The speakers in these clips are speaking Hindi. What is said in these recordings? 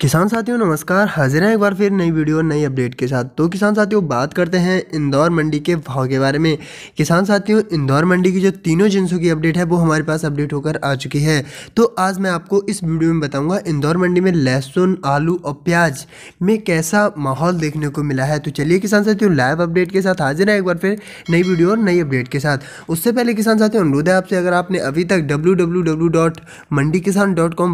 किसान साथियों नमस्कार हाजिर हैं एक बार फिर नई वीडियो नई अपडेट के साथ तो किसान साथियों बात करते हैं इंदौर मंडी के भाव के बारे में किसान साथियों इंदौर मंडी की जो तीनों जिनसों की अपडेट है वो हमारे पास अपडेट होकर आ चुकी है तो आज मैं आपको इस वीडियो में बताऊंगा इंदौर मंडी में लहसुन आलू और प्याज में कैसा माहौल देखने को मिला है तो चलिए किसान साथियों लाइव अपडेट के साथ हाजिर हैं एक बार फिर नई वीडियो और नई अपडेट के साथ उससे पहले किसान साथियों अनुरोध है आपसे अगर आपने अभी तक डब्ल्यू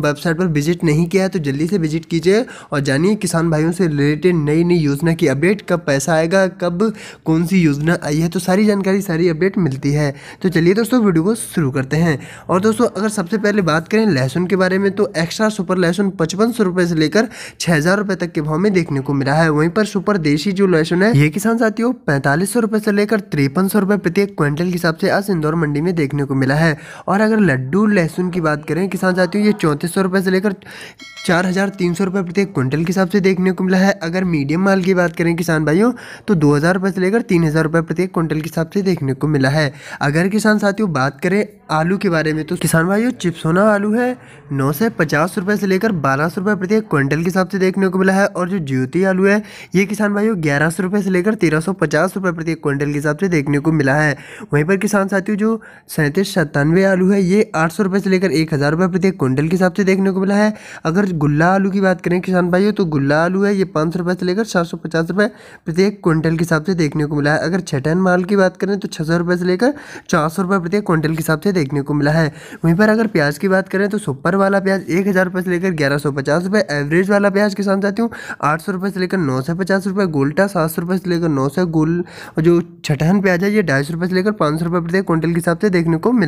वेबसाइट पर विजिट नहीं किया है तो जल्दी से विजिट कीजिए और जानिए किसान भाइयों से रिलेटेड नई नई योजना की अपडेट कब पैसा आएगा कब कौन सी योजना आई है तो सारी जानकारी सारी अपडेट मिलती है तो चलिए दोस्तों वीडियो को शुरू करते हैं और दोस्तों अगर सबसे पहले बात करें लहसुन के बारे में तो एक्स्ट्रा सुपर लहसुन पचपन सौ रुपये से लेकर छः हज़ार रुपये तक के भाव में देखने को मिला है वहीं पर सुपर देशी जो लहसुन है ये किसान साथियों पैंतालीस सौ रुपये से लेकर तिरपन सौ रुपये प्रत्येक क्विंटल के हिसाब से आज इंदौर मंडी में देखने को मिला है और अगर लड्डू लहसुन की बात करें किसान साथियों ये चौंतीस सौ रुपये से लेकर चार हज़ार तीन सौ रुपये प्रत्येक क्विंटल के हिसाब से देखने को मिला है अगर मीडियम माल की बात करें किसान भाइयों तो दो हज़ार रुपये से लेकर तीन हज़ार रुपये प्रत्येक क्विंटल के हिसाब से देखने को मिला है अगर किसान साथियों बात करें आलू के बारे में तो किसान भाइयों चिप्स होना आलू है नौ से पचास रुपये से लेकर बारह सौ रुपये प्रत्येक क्विंटल के हिसाब से देखने को मिला है और जो ज्योति आलू है ये किसान भाइयों ग्यारह सौ रुपये से लेकर तेरह सौ पचास रुपये प्रत्येक क्विंटल के हिसाब से देखने को मिला है वहीं पर किसान साथियों जो सैंतीस सत्तानवे आलू है ये आठ सौ रुपये से लेकर एक हज़ार रुपये प्रत्येक क्विंटल के हिसाब से देखने को मिला है अगर गुल्ला आलू की बात करें किसान भाइयों तो गुल्ला आलू है ये पाँच सौ रुपये से लेकर सात सौ पचास रुपये प्रत्येक क्विंटल के हिसाब से देखने को मिला है अगर छठन माल की बात करें तो छः सौ रुपये से लेकर चार सौ रुपये प्रत्येक क्विंटल के हिसाब से देखने को मिला है वहीं पर अगर प्याज की बात करें तो सुपर वाला प्याज एक हज़ार रुपये से लेकर ग्यारह सौ पचास रुपये एवरेज वाला प्याज किसान चाहती हूँ आठ सौ रुपये से लेकर नौ सौ पचास रुपये गोल्टा सात सौ रुपये से लेकर नौ सौ गोल जो छठन प्याज है ये ढाई सौ रुपये से लेकर पाँच सौ रुपये प्रत्येक क्विंटल के हिसाब से देखने को मिला